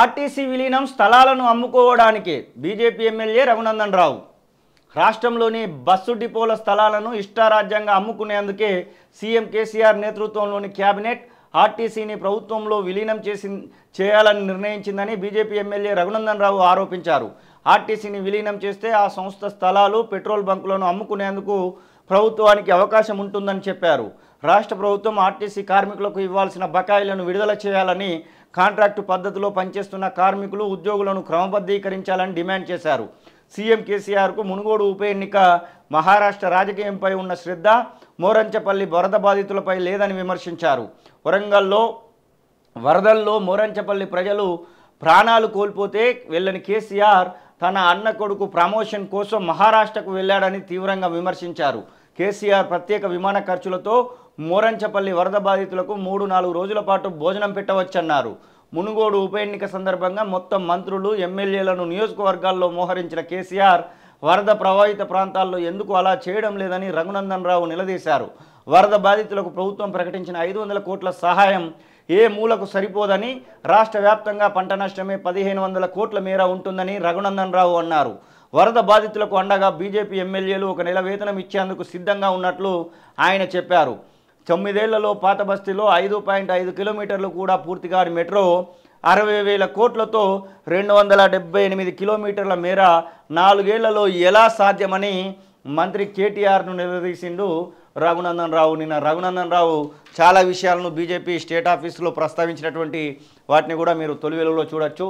RTC విలీనం స్థలాలను అమ్ముకోవడానికి బీజేపీ ఎమ్మెల్యే రఘునందన్ రావు రాష్ట్రంలోని బస్సు డిపోల స్థలాలను ఇష్టారాజ్యంగా అమ్ముకునేందుకే సీఎం కేసీఆర్ నేతృత్వంలోని క్యాబినెట్ ఆర్టీసీని ప్రభుత్వంలో విలీనం చేసి చేయాలని నిర్ణయించిందని బీజేపీ ఎమ్మెల్యే రఘునందన్ రావు ఆరోపించారు ఆర్టీసీని విలీనం చేస్తే ఆ సంస్థ స్థలాలు పెట్రోల్ బంకులను అమ్ముకునేందుకు ప్రభుత్వానికి అవకాశం ఉంటుందని చెప్పారు రాష్ట్ర ప్రభుత్వం ఆర్టీసీ కార్మికులకు ఇవ్వాల్సిన బకాయిలను విడుదల చేయాలని కాంట్రాక్టు పద్ధతిలో పనిచేస్తున్న కార్మికులు ఉద్యోగులను క్రమబద్ధీకరించాలని డిమాండ్ చేశారు సీఎం కేసీఆర్కు మునుగోడు ఉప ఎన్నిక మహారాష్ట్ర రాజకీయంపై ఉన్న శ్రద్ధ మోరంచపల్లి వరద బాధితులపై లేదని విమర్శించారు వరంగల్లో వరదల్లో మోరంచపల్లి ప్రజలు ప్రాణాలు కోల్పోతే వెళ్ళని కేసీఆర్ తన అన్న కొడుకు ప్రమోషన్ కోసం మహారాష్ట్రకు వెళ్ళాడని తీవ్రంగా విమర్శించారు కేసీఆర్ ప్రత్యేక విమాన ఖర్చులతో మోరంచపల్లి వరద బాధితులకు మూడు నాలుగు రోజుల పాటు భోజనం పెట్టవచ్చన్నారు మునుగోడు ఉప ఎన్నిక సందర్భంగా మొత్తం మంత్రులు ఎమ్మెల్యేలను నియోజకవర్గాల్లో మోహరించిన కేసీఆర్ వరద ప్రభావిత ప్రాంతాల్లో ఎందుకు అలా చేయడం లేదని రఘునందన్ రావు నిలదీశారు వరద బాధితులకు ప్రభుత్వం ప్రకటించిన ఐదు వందల కోట్ల సహాయం ఏ మూలకు సరిపోదని రాష్ట్ర వ్యాప్తంగా పంట నష్టమే పదిహేను వందల కోట్ల మేర ఉంటుందని రఘునందన్ రావు అన్నారు వరద బాధితులకు అండగా బీజేపీ ఎమ్మెల్యేలు ఒక నెల వేతనం ఇచ్చేందుకు సిద్ధంగా ఉన్నట్లు ఆయన చెప్పారు తొమ్మిదేళ్లలో పాత బస్తీలో ఐదు పాయింట్ ఐదు కిలోమీటర్లు కూడా పూర్తిగా మెట్రో అరవై వేల కోట్లతో రెండు వందల డెబ్బై ఎనిమిది కిలోమీటర్ల మేర నాలుగేళ్లలో ఎలా సాధ్యమని మంత్రి కేటీఆర్ను నిలదీసిండు రఘునందన్ రావు నిన్న రఘునందన్ రావు చాలా విషయాలను బీజేపీ స్టేట్ ఆఫీసులో ప్రస్తావించినటువంటి వాటిని కూడా మీరు తొలివేలలో చూడొచ్చు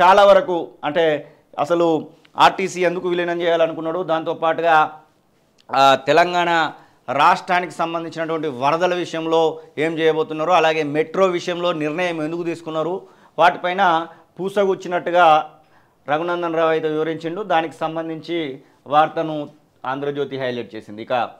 చాలా వరకు అంటే అసలు ఆర్టీసీ ఎందుకు విలీనం చేయాలనుకున్నాడు దాంతోపాటుగా తెలంగాణ రాష్ట్రానికి సంబంధించినటువంటి వరదల విషయంలో ఏం చేయబోతున్నారు అలాగే మెట్రో విషయంలో నిర్ణయం ఎందుకు తీసుకున్నారు వాటిపైన పూసగుచ్చినట్టుగా రఘునందన్ రావు అయితే వివరించిండు దానికి సంబంధించి వార్తను ఆంధ్రజ్యోతి హైలైట్ చేసింది ఇక